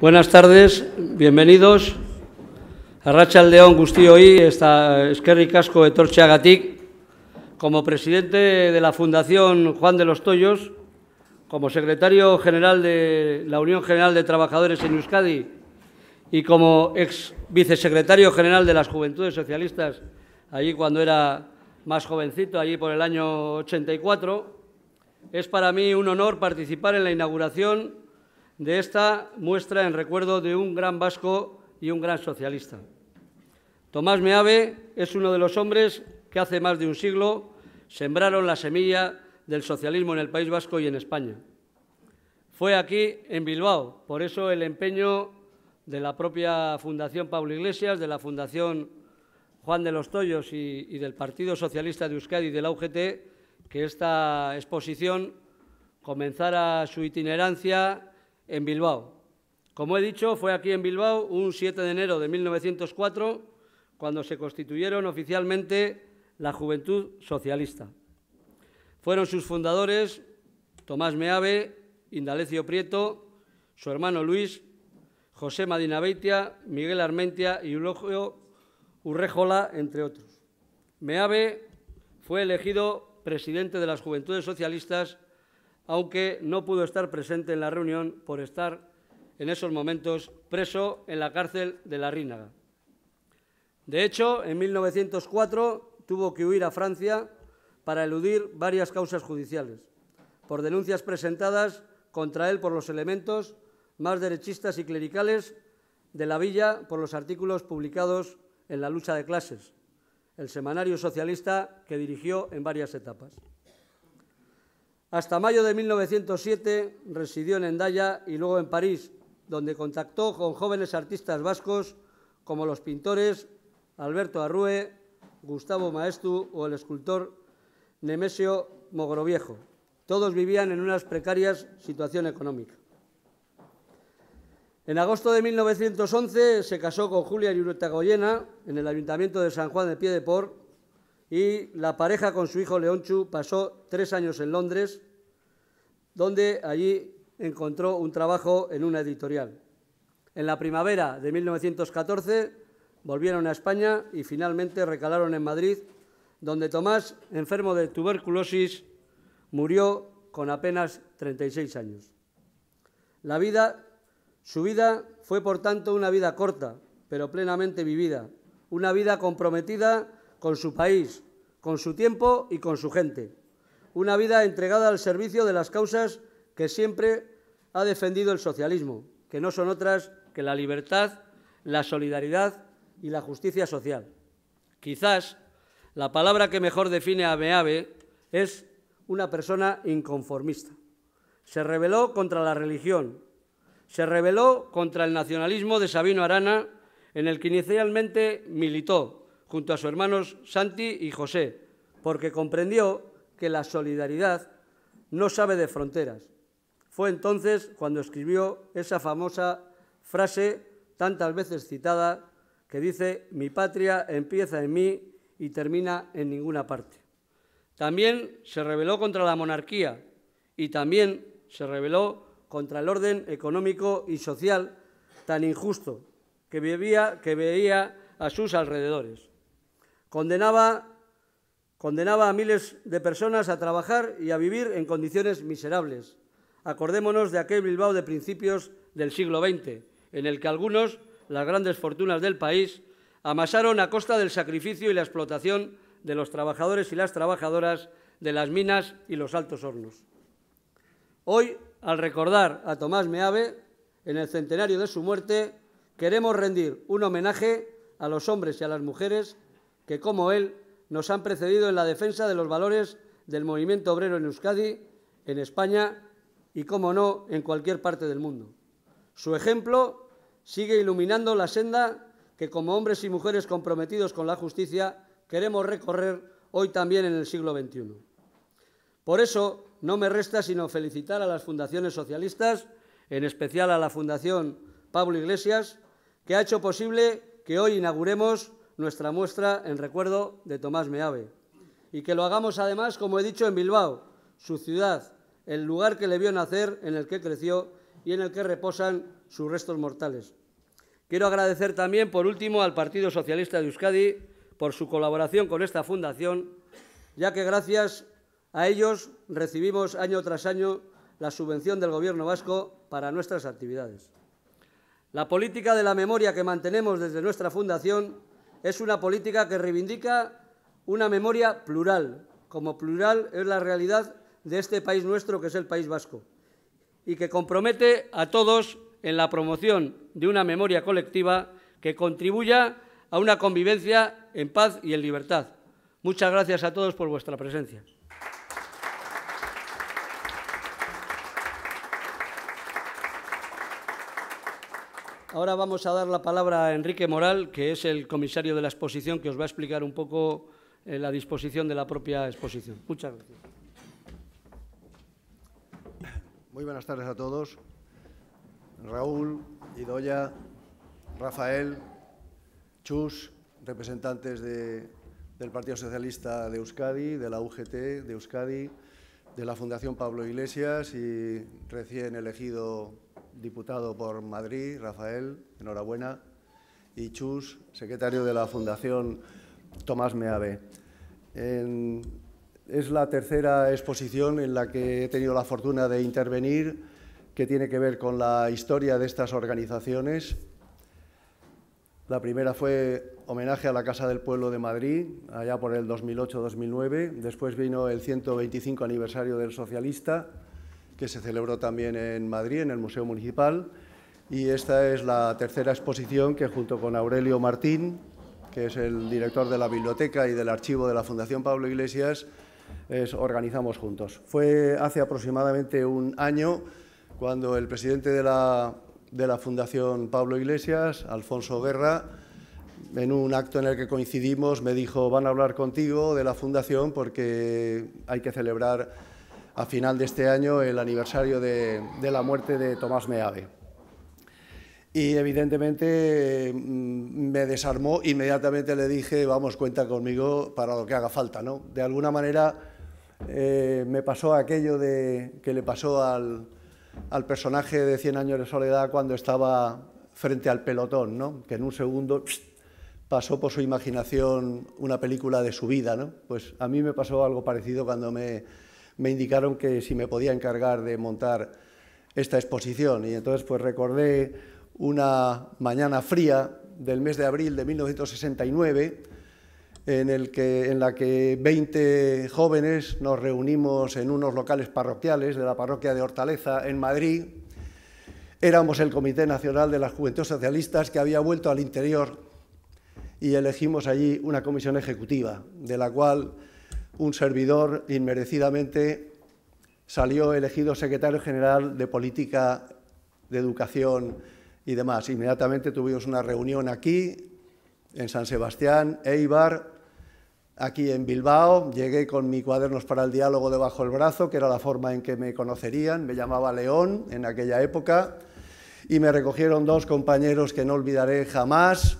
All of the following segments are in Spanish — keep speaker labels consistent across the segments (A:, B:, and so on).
A: Buenas tardes, bienvenidos. a Arratsaldeon y esta Esquerri Casco etortxeagatik, como presidente de la Fundación Juan de los Toyos, como secretario general de la Unión General de Trabajadores en Euskadi y como ex vicesecretario general de las Juventudes Socialistas, allí cuando era más jovencito, allí por el año 84, es para mí un honor participar en la inauguración de esta muestra en recuerdo de un gran vasco y un gran socialista. Tomás Meave es uno de los hombres que hace más de un siglo sembraron la semilla del socialismo en el País Vasco y en España. Fue aquí, en Bilbao, por eso el empeño de la propia Fundación Pablo Iglesias, de la Fundación Juan de los Toyos y, del Partido Socialista de Euskadi y de la UGT, que esta exposición comenzara su itinerancia en Bilbao. Como he dicho, fue aquí en Bilbao un 7 de enero de 1904 cuando se constituyeron oficialmente la Juventud Socialista. Fueron sus fundadores Tomás Meave, Indalecio Prieto, su hermano Luis, José Madina Miguel Armentia y Eulogio Urrejola, entre otros. Meave fue elegido presidente de las Juventudes Socialistas aunque no pudo estar presente en la reunión por estar en esos momentos preso en la cárcel de La Rínaga. De hecho, en 1904 tuvo que huir a Francia para eludir varias causas judiciales, por denuncias presentadas contra él por los elementos más derechistas y clericales de la villa por los artículos publicados en La lucha de clases, el semanario socialista que dirigió en varias etapas. Hasta mayo de 1907 residió en Endaya y luego en París, donde contactó con jóvenes artistas vascos como los pintores Alberto Arrue, Gustavo Maestu o el escultor Nemesio Mogroviejo. Todos vivían en unas precarias situación económica. En agosto de 1911 se casó con Julia Goyena en el Ayuntamiento de San Juan de Piedepor y la pareja con su hijo Leonchu pasó tres años en Londres, donde allí encontró un trabajo en una editorial. En la primavera de 1914 volvieron a España y finalmente recalaron en Madrid, donde Tomás, enfermo de tuberculosis, murió con apenas 36 años. La vida, su vida fue por tanto una vida corta, pero plenamente vivida, una vida comprometida con su país, con su tiempo y con su gente una vida entregada al servicio de las causas que siempre ha defendido el socialismo, que no son otras que la libertad, la solidaridad y la justicia social. Quizás la palabra que mejor define a Meave es una persona inconformista. Se rebeló contra la religión, se rebeló contra el nacionalismo de Sabino Arana, en el que inicialmente militó junto a sus hermanos Santi y José, porque comprendió que la solidaridad no sabe de fronteras. Fue entonces cuando escribió esa famosa frase tantas veces citada que dice, mi patria empieza en mí y termina en ninguna parte. También se rebeló contra la monarquía y también se rebeló contra el orden económico y social tan injusto que, veía a sus alrededores. Condenaba Condenaba a miles de personas a trabajar y a vivir en condiciones miserables. Acordémonos de aquel Bilbao de principios del siglo XX, en el que algunos, las grandes fortunas del país, amasaron a costa del sacrificio y la explotación de los trabajadores y las trabajadoras de las minas y los altos hornos. Hoy, al recordar a Tomás Meave, en el centenario de su muerte, queremos rendir un homenaje a los hombres y a las mujeres que, como él, nos han precedido en la defensa de los valores del movimiento obrero en Euskadi, en España y, como no, en cualquier parte del mundo. Su ejemplo sigue iluminando la senda que, como hombres y mujeres comprometidos con la justicia, queremos recorrer hoy también en el siglo XXI. Por eso, no me resta sino felicitar a las fundaciones socialistas, en especial a la Fundación Pablo Iglesias, que ha hecho posible que hoy inauguremos nuestra muestra en recuerdo de Tomás Meave. Y que lo hagamos además, como he dicho, en Bilbao, su ciudad, el lugar que le vio nacer, en el que creció y en el que reposan sus restos mortales. Quiero agradecer también, por último, al Partido Socialista de Euskadi por su colaboración con esta fundación, ya que gracias a ellos recibimos año tras año la subvención del Gobierno vasco para nuestras actividades. La política de la memoria que mantenemos desde nuestra fundación es una política que reivindica una memoria plural, como plural es la realidad de este país nuestro, que es el País Vasco, y que compromete a todos en la promoción de una memoria colectiva que contribuya a una convivencia en paz y en libertad. Muchas gracias a todos por vuestra presencia. Ahora vamos a dar la palabra a Enrique Moral, que es el comisario de la exposición, que os va a explicar un poco eh, la disposición de la propia exposición.
B: Muchas gracias. Muy buenas tardes a todos. Raúl, Idoya, Rafael, Chus, representantes del Partido Socialista de Euskadi, de la UGT de Euskadi, de la Fundación Pablo Iglesias y recién elegido diputado por Madrid, Rafael, enhorabuena, y Chus, secretario de la Fundación Tomás Meave. es la tercera exposición en la que he tenido la fortuna de intervenir, que tiene que ver con la historia de estas organizaciones. La primera fue homenaje a la Casa del Pueblo de Madrid, allá por el 2008-2009. Después vino el 125 aniversario del Socialista, que se celebró también en Madrid, en el Museo Municipal. Y esta es la tercera exposición que junto con Aurelio Martín, que es el director de la biblioteca y del archivo de la Fundación Pablo Iglesias, organizamos juntos. Fue hace aproximadamente un año cuando el presidente de la, de la Fundación Pablo Iglesias, Alfonso Guerra, en un acto en el que coincidimos, me dijo, van a hablar contigo de la Fundación porque hay que celebrar a final de este año el aniversario de, la muerte de Tomás Meave. Y evidentemente mm, me desarmó, inmediatamente le dije, vamos, cuenta conmigo para lo que haga falta. ¿no? De alguna manera eh, me pasó aquello de, que le pasó al, personaje de 100 años de soledad cuando estaba frente al pelotón, ¿no? que en un segundo pasó por su imaginación una película de su vida. ¿no? Pues a mí me pasó algo parecido cuando me me indicaron que si me podía encargar de montar esta exposición. Y entonces pues recordé una mañana fría del mes de abril de 1969, en, el que, en la que 20 jóvenes nos reunimos en unos locales parroquiales de la parroquia de Hortaleza, en Madrid. Éramos el Comité Nacional de las Juventudes Socialistas que había vuelto al interior y elegimos allí una comisión ejecutiva, de la cual un servidor inmerecidamente salió elegido secretario general de Política de Educación y demás. Inmediatamente tuvimos una reunión aquí, en San Sebastián, Eibar, aquí en Bilbao. Llegué con mi cuadernos para el diálogo debajo del brazo, que era la forma en que me conocerían. Me llamaba León en aquella época y me recogieron dos compañeros que no olvidaré jamás,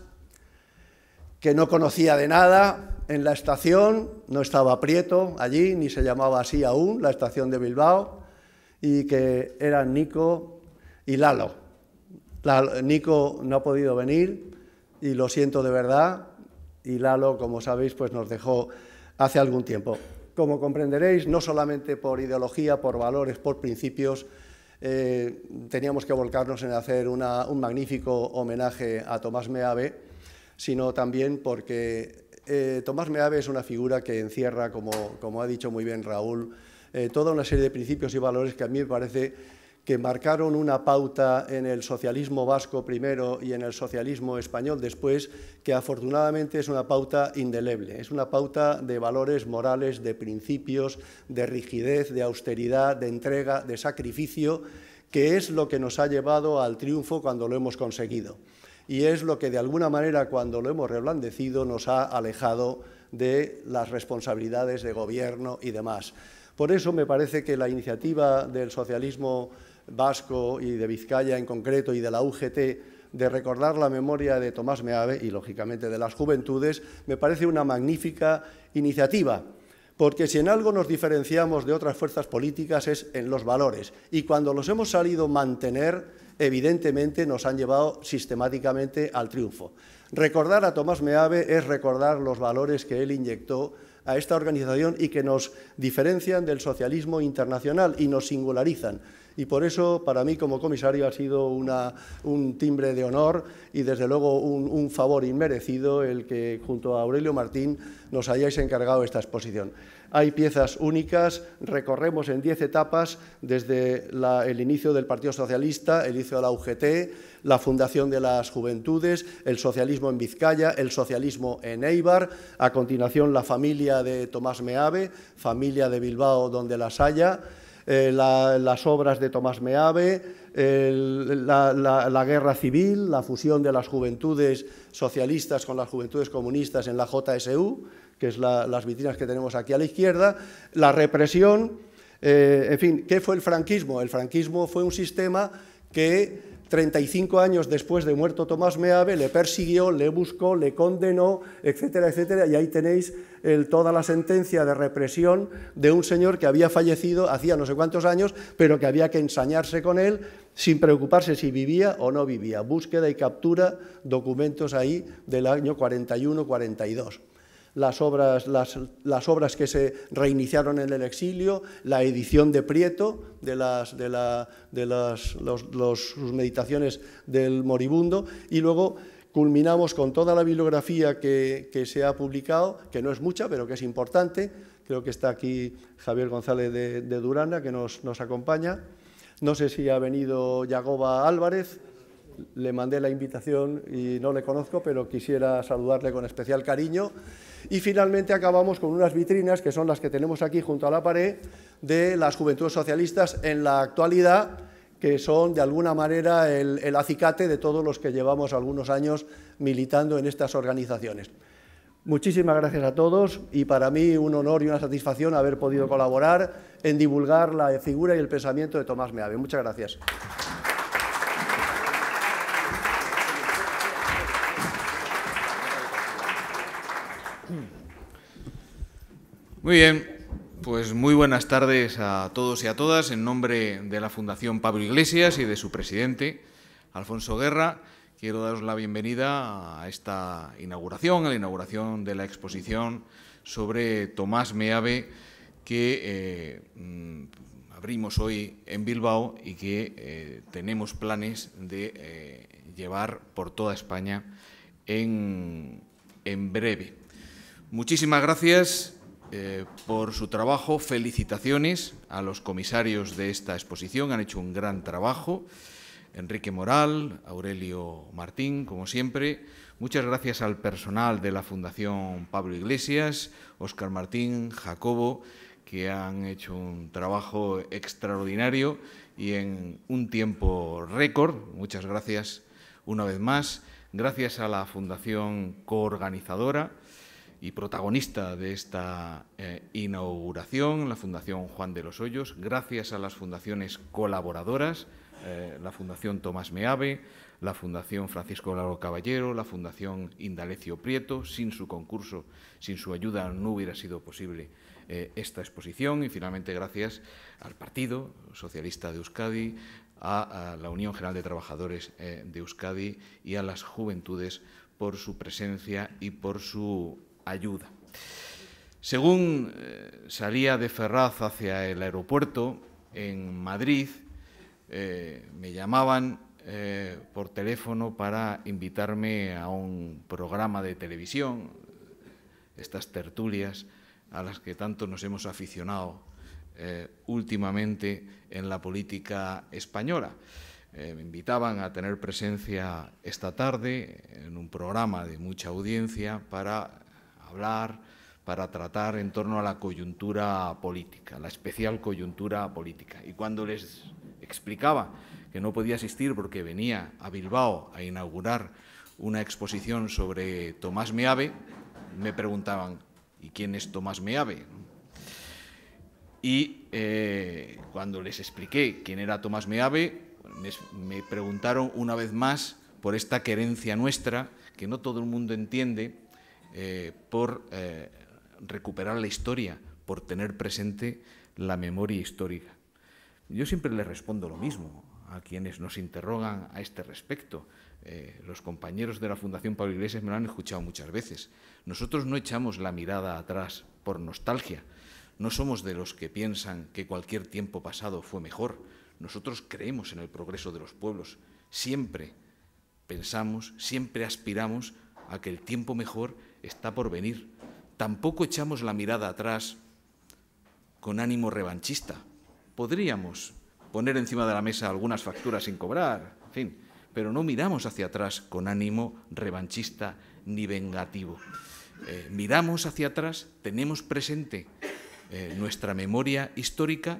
B: que no conocía de nada en la estación, no estaba Prieto allí, ni se llamaba así aún, la estación de Bilbao, y que eran Nico y Lalo. Nico no ha podido venir y lo siento de verdad, y Lalo, como sabéis, pues nos dejó hace algún tiempo. Como comprenderéis, no solamente por ideología, por valores, por principios, eh, teníamos que volcarnos en hacer un magnífico homenaje a Tomás Meave, sino también porque eh, Tomás Meave es una figura que encierra, como, ha dicho muy bien Raúl, eh, toda una serie de principios y valores que a mí me parece que marcaron una pauta en el socialismo vasco primero y en el socialismo español después, que afortunadamente es una pauta indeleble, es una pauta de valores morales, de principios, de rigidez, de austeridad, de entrega, de sacrificio, que es lo que nos ha llevado al triunfo cuando lo hemos conseguido y es lo que de alguna manera cuando lo hemos reblandecido nos ha alejado de las responsabilidades de gobierno y demás. Por eso me parece que la iniciativa del socialismo vasco y de Vizcaya en concreto y de la UGT de recordar la memoria de Tomás Meave y lógicamente de las juventudes me parece una magnífica iniciativa. Porque si en algo nos diferenciamos de otras fuerzas políticas es en los valores. Y cuando los hemos salido a mantener, evidentemente nos han llevado sistemáticamente al triunfo. Recordar a Tomás Meave es recordar los valores que él inyectó a esta organización y que nos diferencian del socialismo internacional y nos singularizan. Y por eso, para mí como comisario, ha sido un timbre de honor y, desde luego, un favor inmerecido el que, junto a Aurelio Martín, nos hayáis encargado esta exposición hay piezas únicas, recorremos en diez etapas desde el inicio del Partido Socialista, el inicio de la UGT, la fundación de las juventudes, el socialismo en Vizcaya, el socialismo en Eibar, a continuación la familia de Tomás Meave, familia de Bilbao donde las haya, eh, las obras de Tomás Meave, la, guerra civil, la fusión de las juventudes socialistas con las juventudes comunistas en la JSU, que es las vitrinas que tenemos aquí a la izquierda, la represión, eh, en fin, ¿qué fue el franquismo? El franquismo fue un sistema que 35 años después de muerto Tomás Meave, le persiguió, le buscó, le condenó, etcétera, etcétera. Y ahí tenéis el, toda la sentencia de represión de un señor que había fallecido hacía no sé cuántos años, pero que había que ensañarse con él sin preocuparse si vivía o no vivía. Búsqueda y captura, documentos ahí del año 41-42 las obras, las, obras que se reiniciaron en el exilio, la edición de Prieto, de, las, de, de los, los, sus meditaciones del moribundo, y luego culminamos con toda la bibliografía que, que, se ha publicado, que no es mucha, pero que es importante. Creo que está aquí Javier González de, de Durana, que nos, nos, acompaña. No sé si ha venido Yagoba Álvarez. Le mandé la invitación y no le conozco, pero quisiera saludarle con especial cariño. Y finalmente acabamos con unas vitrinas, que son las que tenemos aquí junto a la pared, de las juventudes socialistas en la actualidad, que son de alguna manera el, acicate de todos los que llevamos algunos años militando en estas organizaciones. Muchísimas gracias a todos y para mí un honor y una satisfacción haber podido colaborar en divulgar la figura y el pensamiento de Tomás Meave. Muchas gracias.
C: Muy bien, pues muy buenas tardes a todos y a todas en nombre de la Fundación Pablo Iglesias y de su presidente, Alfonso Guerra. Quiero daros la bienvenida a esta inauguración, a la inauguración de la exposición sobre Tomás Meave que eh, mm, abrimos hoy en Bilbao y que eh, tenemos planes de eh, llevar por toda España en breve. Muchísimas gracias eh, por su trabajo. Felicitaciones a los comisarios de esta exposición. Han hecho un gran trabajo. Enrique Moral, Aurelio Martín, como siempre. Muchas gracias al personal de la Fundación Pablo Iglesias, Óscar Martín, Jacobo, que han hecho un trabajo extraordinario y en un tiempo récord. Muchas gracias una vez más. Gracias a la Fundación coorganizadora y protagonista de esta eh, inauguración, la Fundación Juan de los Hoyos, gracias a las fundaciones colaboradoras, eh, la Fundación Tomás Meave, la Fundación Francisco Laro Caballero, la Fundación Indalecio Prieto. Sin su concurso, sin su ayuda, no hubiera sido posible eh, esta exposición. Y finalmente, gracias al Partido Socialista de Euskadi, a la Unión General de Trabajadores de Euskadi y a las juventudes por su presencia y por su ayuda. Según eh, salía de Ferraz hacia el aeropuerto en Madrid, eh, me llamaban eh, por teléfono para invitarme a un programa de televisión, estas tertulias a las que tanto nos hemos aficionado últimamente en la política española. me invitaban a tener presencia esta tarde en un programa de mucha audiencia para hablar, para tratar en torno a la coyuntura política, la especial coyuntura política. Y cuando les explicaba que no podía asistir porque venía a Bilbao a inaugurar una exposición sobre Tomás Meave, me preguntaban, ¿y quién es Tomás Meave? Y eh, cuando les expliqué quién era Tomás Meave, me, me preguntaron una vez más por esta querencia nuestra, que no todo el mundo entiende, eh, por eh, recuperar la historia, por tener presente la memoria histórica. Yo siempre le respondo lo mismo a quienes nos interrogan a este respecto. Eh, los compañeros de la Fundación Pablo Iglesias me lo han escuchado muchas veces. Nosotros no echamos la mirada atrás por nostalgia. No somos de los que piensan que cualquier tiempo pasado fue mejor. Nosotros creemos en el progreso de los pueblos. Siempre pensamos, siempre aspiramos a que el tiempo mejor está por venir. Tampoco echamos la mirada atrás con ánimo revanchista. Podríamos poner encima de la mesa algunas facturas sin cobrar, en fin, pero no miramos hacia atrás con ánimo revanchista ni vengativo. Eh, miramos hacia atrás, tenemos presente eh, nuestra memoria histórica,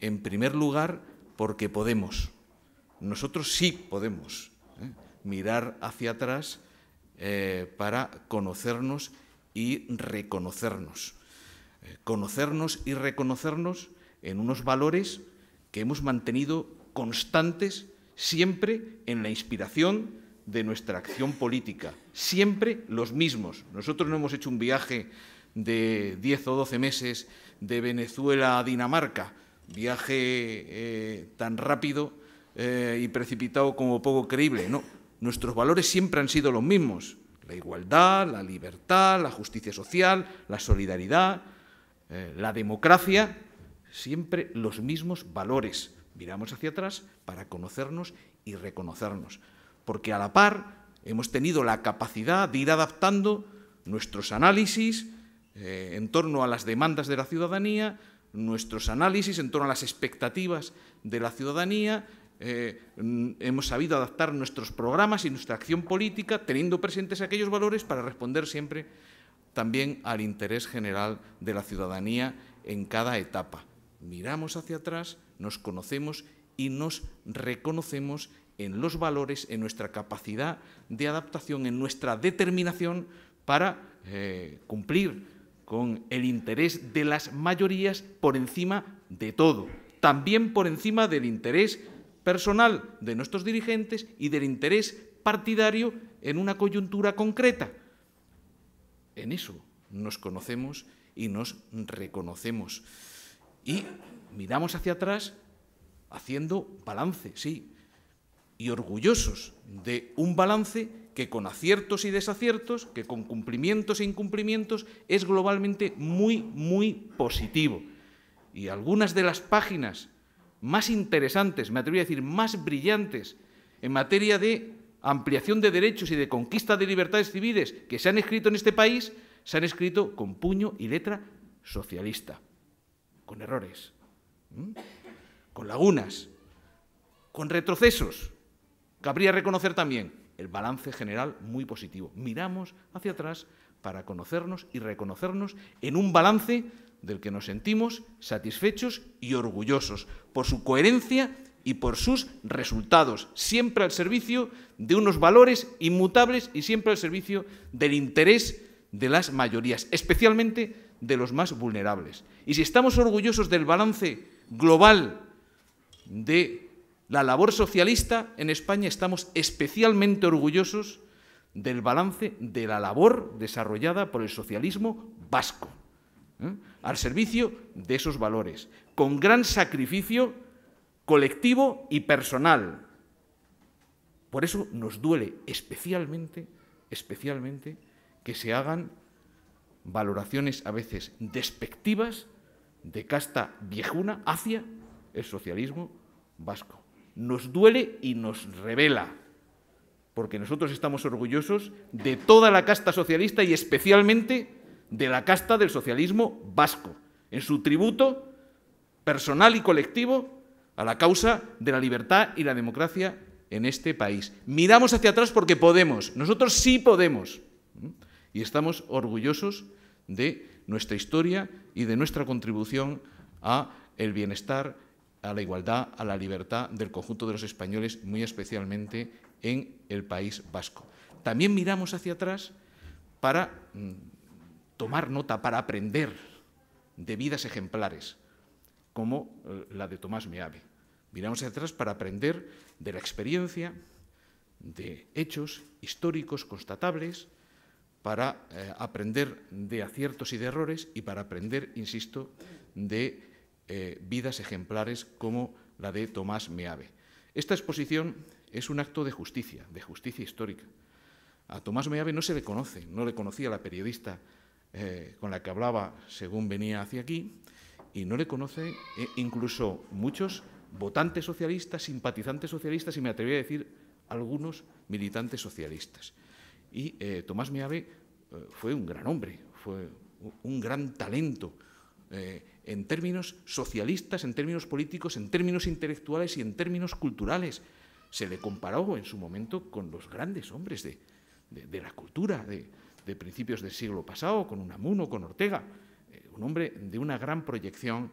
C: en primer lugar, porque podemos. Nosotros sí podemos ¿eh? mirar hacia atrás eh, para conocernos y reconocernos. Eh, conocernos y reconocernos en unos valores que hemos mantenido constantes siempre en la inspiración de nuestra acción política, siempre los mismos. Nosotros no hemos hecho un viaje de 10 o 12 meses de Venezuela a Dinamarca, viaje eh, tan rápido y precipitado como poco creíble, no. Nuestros valores siempre han sido los mismos. La igualdad, la libertad, la justicia social, la solidaridad, eh, la democracia, siempre los mismos valores. Miramos hacia atrás para conocernos y reconocernos. Porque a la par hemos tenido la capacidad de ir adaptando nuestros análisis eh, en torno a las demandas de la ciudadanía, nuestros análisis en torno a las expectativas de la ciudadanía, eh, mm, hemos sabido adaptar nuestros programas y nuestra acción política teniendo presentes aquellos valores para responder siempre también al interés general de la ciudadanía en cada etapa. Miramos hacia atrás, nos conocemos y nos reconocemos en los valores, en nuestra capacidad de adaptación, en nuestra determinación para eh, cumplir con el interés de las mayorías por encima de todo, también por encima del interés personal de nuestros dirigentes y del interés partidario en una coyuntura concreta. En eso nos conocemos y nos reconocemos. Y miramos hacia atrás haciendo balance, sí, y orgullosos de un balance que con aciertos y desaciertos, que con cumplimientos e incumplimientos, es globalmente muy, muy positivo. Y algunas de las páginas más interesantes, me atrevo a decir, más brillantes en materia de ampliación de derechos y de conquista de libertades civiles que se han escrito en este país, se han escrito con puño y letra socialista, con errores, con lagunas, con retrocesos, cabría reconocer también, el balance general muy positivo. Miramos hacia atrás para conocernos y reconocernos en un balance del que nos sentimos satisfechos y orgullosos por su coherencia y por sus resultados, siempre al servicio de unos valores inmutables y siempre al servicio del interés de las mayorías, especialmente de los más vulnerables. Y si estamos orgullosos del balance global de la labor socialista en España estamos especialmente orgullosos del balance de la labor desarrollada por el socialismo vasco, ¿eh? al servicio de esos valores, con gran sacrificio colectivo y personal. Por eso nos duele especialmente, especialmente que se hagan valoraciones a veces despectivas de casta viejuna hacia el socialismo vasco nos duele y nos revela, porque nosotros estamos orgullosos de toda la casta socialista y especialmente de la casta del socialismo vasco, en su tributo personal y colectivo a la causa de la libertad y la democracia en este país. Miramos hacia atrás porque podemos, nosotros sí podemos, y estamos orgullosos de nuestra historia y de nuestra contribución a el bienestar a la igualdad, a la libertad del conjunto de los españoles, muy especialmente en el País Vasco. También miramos hacia atrás para mm, tomar nota, para aprender de vidas ejemplares, como eh, la de Tomás Meave. Miramos hacia atrás para aprender de la experiencia, de hechos históricos constatables, para eh, aprender de aciertos y de errores y para aprender, insisto, de eh, vidas ejemplares como la de Tomás Meave. Esta exposición es un acto de justicia, de justicia histórica. A Tomás Meave no se le conoce, no le conocía la periodista eh, con la que hablaba según venía hacia aquí, y no le conoce eh, incluso muchos votantes socialistas, simpatizantes socialistas y me atreví a decir algunos militantes socialistas. Y Tomás Meave fue un gran hombre, fue un gran talento, eh, en términos socialistas, en términos políticos, en términos intelectuales y en términos culturales. Se le comparó en su momento con los grandes hombres de, la cultura de, principios del siglo pasado, con Unamuno, con Ortega, eh, un hombre de una gran proyección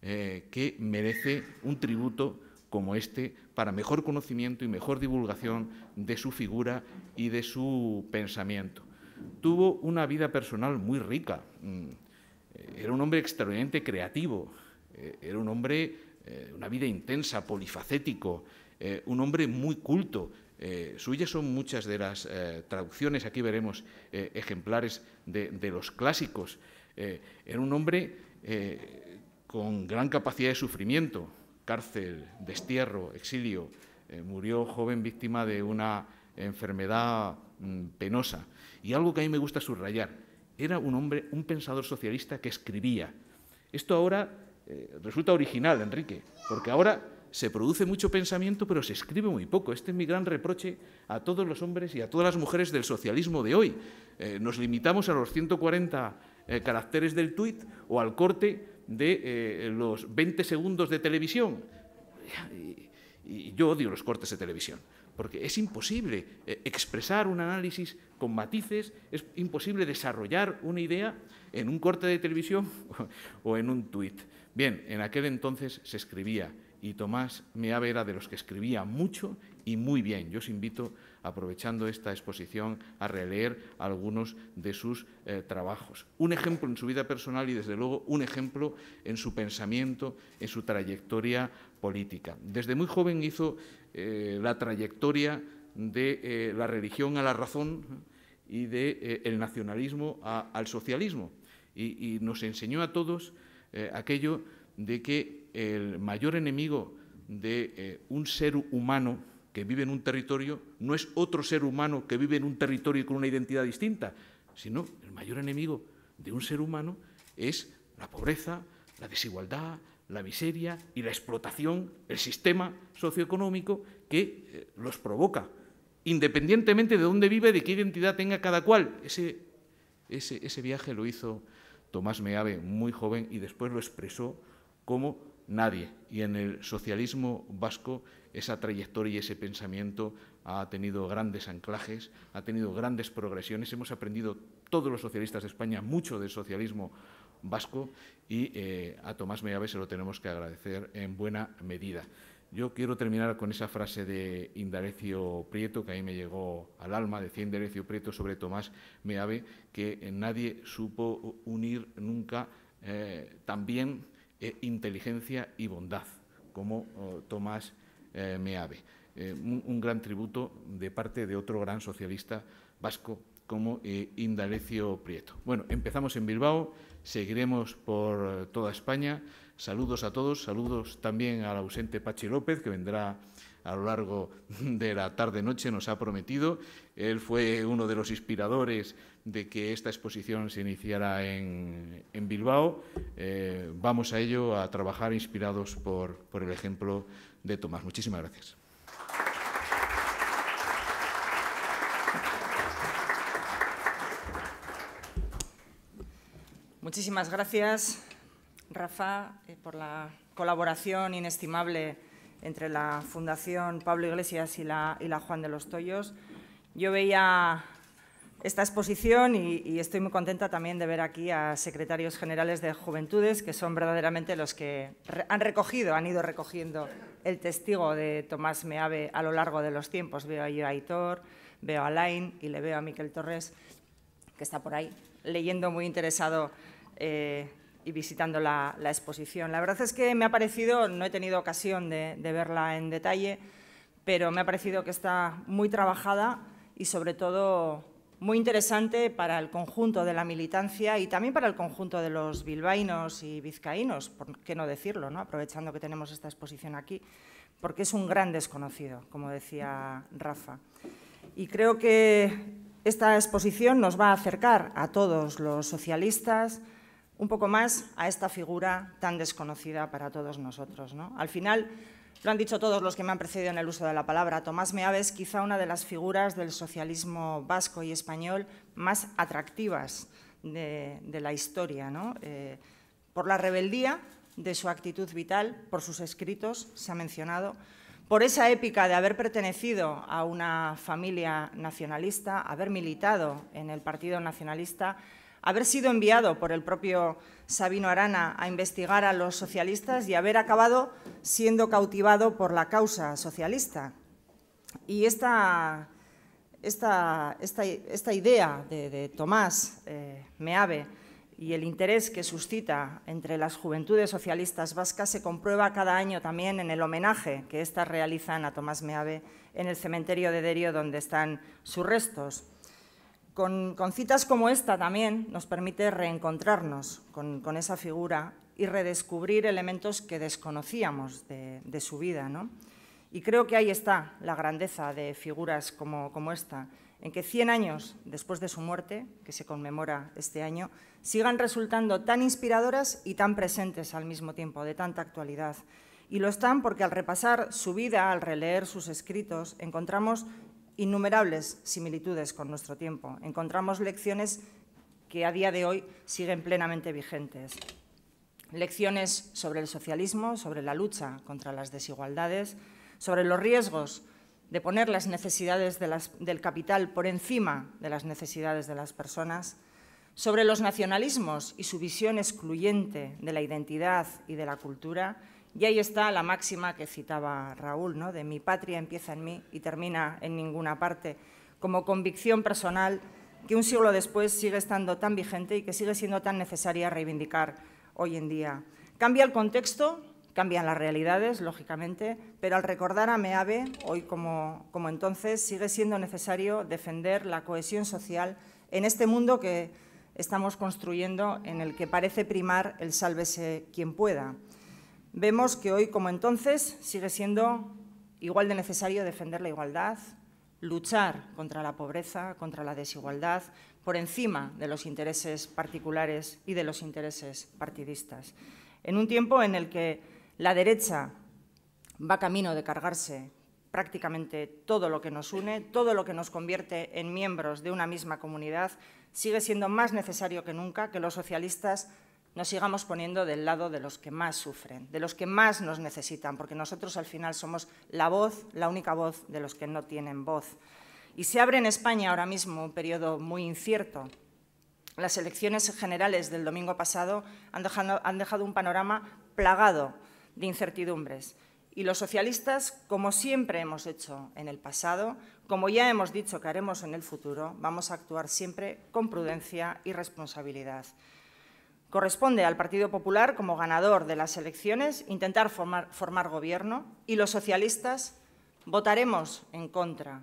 C: eh, que merece un tributo como este para mejor conocimiento y mejor divulgación de su figura y de su pensamiento. Tuvo una vida personal muy rica. Mm, era un hombre extraordinariamente creativo, eh, era un hombre, eh, una vida intensa, polifacético, eh, un hombre muy culto. suyas son muchas de las traducciones, aquí veremos ejemplares de, de, los clásicos. era un hombre con gran capacidad de sufrimiento, cárcel, destierro, exilio. murió joven víctima de una enfermedad mm, penosa. Y algo que a mí me gusta subrayar, era un hombre, un pensador socialista que escribía. Esto ahora eh, resulta original, Enrique, porque ahora se produce mucho pensamiento, pero se escribe muy poco. Este es mi gran reproche a todos los hombres y a todas las mujeres del socialismo de hoy. Eh, nos limitamos a los 140 eh, caracteres del tuit o al corte de los 20 segundos de televisión. y yo odio los cortes de televisión porque es imposible eh, expresar un análisis con matices, es imposible desarrollar una idea en un corte de televisión o en un tuit. Bien, en aquel entonces se escribía y Tomás Meave era de los que escribía mucho y muy bien. Yo os invito, aprovechando esta exposición, a releer algunos de sus eh, trabajos. Un ejemplo en su vida personal y, desde luego, un ejemplo en su pensamiento, en su trayectoria política. Desde muy joven hizo eh, la trayectoria de eh, la religión a la razón ¿eh? y del de, el nacionalismo al socialismo. y, nos enseñó a todos aquello de que el mayor enemigo de un ser humano que vive en un territorio no es otro ser humano que vive en un territorio con una identidad distinta, sino el mayor enemigo de un ser humano es la pobreza, la desigualdad, la miseria y la explotación, el sistema socioeconómico que eh, los provoca, independientemente de dónde vive, de qué identidad tenga cada cual. Ese, ese, viaje lo hizo Tomás Meave muy joven y después lo expresó como nadie. Y en el socialismo vasco esa trayectoria y ese pensamiento ha tenido grandes anclajes, ha tenido grandes progresiones. Hemos aprendido todos los socialistas de España mucho del socialismo vasco y eh, a Tomás Meave se lo tenemos que agradecer en buena medida. Yo quiero terminar con esa frase de Indarecio Prieto, que a mí me llegó al alma, decía Indarecio Prieto sobre Tomás Meave, que eh, nadie supo unir nunca tan eh, también inteligencia y bondad, como oh, Tomás Meave. Un, un, gran tributo de parte de otro gran socialista vasco como Indalecio Prieto. Bueno, empezamos en Bilbao. Seguiremos por eh, toda España. Saludos a todos, saludos también al ausente Pachi López, que vendrá a lo largo de la tarde-noche, nos ha prometido. Él fue uno de los inspiradores de que esta exposición se iniciara en, Bilbao. Eh, vamos a ello, a trabajar inspirados por el ejemplo de Tomás. Muchísimas gracias.
D: Muchísimas gracias, Rafa, eh, por la colaboración inestimable entre la Fundación Pablo Iglesias y la, Juan de los Toyos. Yo veía esta exposición y, estoy muy contenta también de ver aquí a secretarios generales de Juventudes, que son verdaderamente los que han recogido, han ido recogiendo el testigo de Tomás Meave a lo largo de los tiempos. Veo a Aitor, veo a Alain y le veo a Miquel Torres, que está por ahí leyendo muy interesado eh, y visitando la, exposición. La verdad es que me ha parecido, no he tenido ocasión de, verla en detalle, pero me ha parecido que está muy trabajada y sobre todo muy interesante para el conjunto de la militancia y también para el conjunto de los bilbaínos y vizcaínos, por qué no decirlo, aprovechando que tenemos esta exposición aquí, porque es un gran desconocido, como decía Rafa. Y creo que esta exposición nos va a acercar a todos los socialistas, un poco más a esta figura tan desconocida para todos nosotros. Al final, lo han dicho todos los que me han precedido en el uso de la palabra, Tomás Meaves, quizá una de las figuras del socialismo vasco y español más atractivas de, la historia, eh, por la rebeldía de su actitud vital, por sus escritos, se ha mencionado, por esa épica de haber pertenecido a una familia nacionalista, haber militado en el Partido Nacionalista, haber sido enviado por el propio Sabino Arana a investigar a los socialistas y haber acabado siendo cautivado por la causa socialista. Y esta, esta, idea de, Tomás eh, Meave y el interés que suscita entre las juventudes socialistas vascas se comprueba cada año también en el homenaje que éstas realizan a Tomás Meave en el cementerio de Derio donde están sus restos. Con, citas como esta también nos permite reencontrarnos con, esa figura y redescubrir elementos que desconocíamos de, su vida. Y creo que ahí está la grandeza de figuras como, como esta, en que 100 años después de su muerte, que se conmemora este año, sigan resultando tan inspiradoras y tan presentes al mismo tiempo, de tanta actualidad. Y lo están porque al repasar su vida, al releer sus escritos, encontramos innumerables similitudes con nuestro tiempo. Encontramos lecciones que a día de hoy siguen plenamente vigentes. Lecciones sobre el socialismo, sobre la lucha contra las desigualdades, sobre los riesgos de poner las necesidades del capital por encima de las necesidades de las personas, sobre los nacionalismos y su visión excluyente de la identidad y de la cultura, y ahí está la máxima que citaba Raúl, ¿no? de mi patria empieza en mí y termina en ninguna parte, como convicción personal que un siglo después sigue estando tan vigente y que sigue siendo tan necesaria reivindicar hoy en día. Cambia el contexto, cambian las realidades, lógicamente, pero al recordar a MEAVE, hoy como, como entonces, sigue siendo necesario defender la cohesión social en este mundo que estamos construyendo en el que parece primar el sálvese quien pueda vemos que hoy como entonces sigue siendo igual de necesario defender la igualdad, luchar contra la pobreza, contra la desigualdad, por encima de los intereses particulares y de los intereses partidistas. En un tiempo en el que la derecha va camino de cargarse prácticamente todo lo que nos une, todo lo que nos convierte en miembros de una misma comunidad, sigue siendo más necesario que nunca que los socialistas nos sigamos poniendo del lado de los que más sufren, de los que más nos necesitan, porque nosotros al final somos la voz, la única voz de los que no tienen voz. Y se abre en España ahora mismo un periodo muy incierto. Las elecciones generales del domingo pasado han dejado, han dejado un panorama plagado de incertidumbres. Y los socialistas, como siempre hemos hecho en el pasado, como ya hemos dicho que haremos en el futuro, vamos a actuar siempre con prudencia y responsabilidad. Corresponde al Partido Popular, como ganador de las elecciones, intentar formar, gobierno y los socialistas votaremos en contra,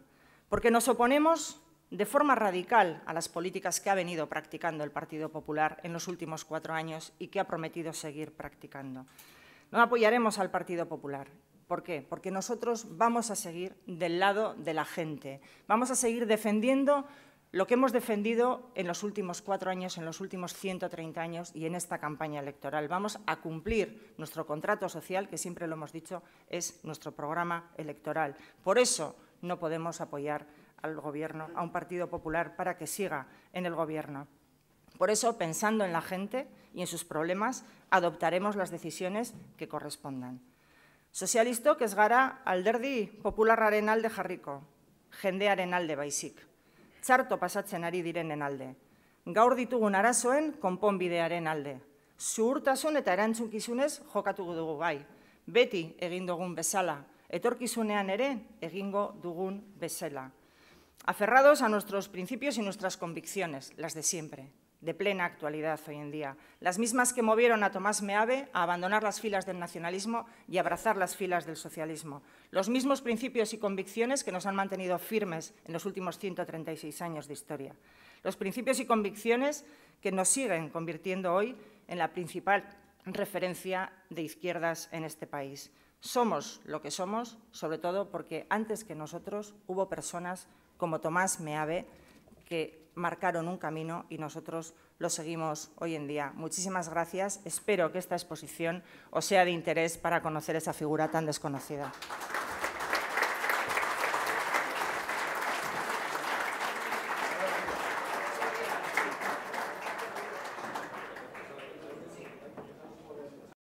D: porque nos oponemos de forma radical a las políticas que ha venido practicando el Partido Popular en los últimos cuatro años y que ha prometido seguir practicando. No apoyaremos al Partido Popular. ¿Por qué? Porque nosotros vamos a seguir del lado de la gente. Vamos a seguir defendiendo lo que hemos defendido en los últimos cuatro años, en los últimos 130 años y en esta campaña electoral. Vamos a cumplir nuestro contrato social, que siempre lo hemos dicho, es nuestro programa electoral. Por eso no podemos apoyar al Gobierno, a un Partido Popular, para que siga en el Gobierno. Por eso, pensando en la gente y en sus problemas, adoptaremos las decisiones que correspondan. que es gara alderdi de Jarrico, jarriko, arenal de baizik. txarto pasatzen ari direnen alde. Gaur ditugun arazoen konponbidearen alde. Zuhurtasun eta erantzunkizunez jokatugu dugu bai. Beti egin dugun bezala, etorkizunean ere egingo dugun bezala. Aferrados a nuestros principios y nuestras convicciones, las de siempre. de plena actualidad hoy en día, las mismas que movieron a Tomás Meave a abandonar las filas del nacionalismo y abrazar las filas del socialismo, los mismos principios y convicciones que nos han mantenido firmes en los últimos 136 años de historia, los principios y convicciones que nos siguen convirtiendo hoy en la principal referencia de izquierdas en este país. Somos lo que somos, sobre todo porque antes que nosotros hubo personas como Tomás Meave que marcaron un camino y nosotros lo seguimos hoy en día. Muchísimas gracias. Espero que esta exposición os sea de interés para conocer esa figura tan desconocida.